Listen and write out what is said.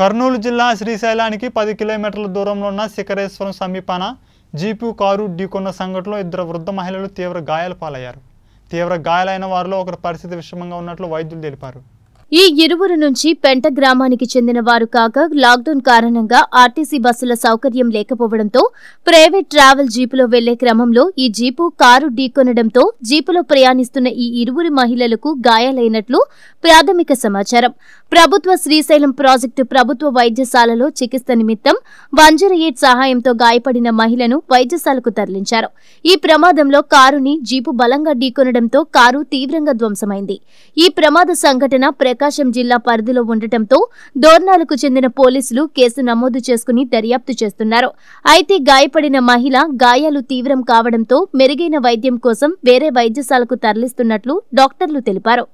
కర్నూలు జిల్లా శ్రీశైలానికి పది కిలోమీటర్ల దూరంలో ఉన్న శిఖరేశ్వరం సమీపాన జీపు కారు ఢీకొన్న సంఘటనలో ఇద్దరు వృద్ధ మహిళలు తీవ్ర గాయాల పాలయ్యారు తీవ్ర గాయాలైన వారిలో ఒకరి పరిస్థితి విషమంగా ఉన్నట్లు వైద్యులు తెలిపారు ఈ ఇరువురు నుంచి పెంట గ్రామానికి చెందిన వారు కాక లాక్డౌన్ కారణంగా ఆర్టీసీ బస్సుల సౌకర్యం లేకపోవడంతో ప్రైవేట్ ట్రావెల్ జీపులో వెళ్లే క్రమంలో ఈ జీపు కారు ఢీకొనడంతో జీపులో ప్రయాణిస్తున్న ఈ ఇరువురు మహిళలకు గాయాలైనట్లు ప్రాథమిక సమాచారం ప్రభుత్వ శ్రీశైలం ప్రాజెక్టు ప్రభుత్వ వైద్యశాలలో చికిత్స నిమిత్తం వంజర ఎయిట్ సహాయంతో గాయపడిన మహిళను వైద్యశాలకు తరలించారు ఈ ప్రమాదంలో కారుని జీపు బలంగా ఢీకొనడంతో కారు తీవ్రంగా ధ్వంసమైంది ఈ ప్రమాద సంఘటన ప్రకాశం జిల్లా పరిధిలో ఉండటంతో దోర్నాలకు చెందిన పోలీసులు కేసు నమోదు చేసుకుని దర్యాప్తు చేస్తున్నారు అయితే గాయపడిన మహిళ గాయాలు తీవ్రం కావడంతో మెరుగైన వైద్యం కోసం వేరే వైద్యశాలకు తరలిస్తున్నట్లు డాక్టర్లు తెలిపారు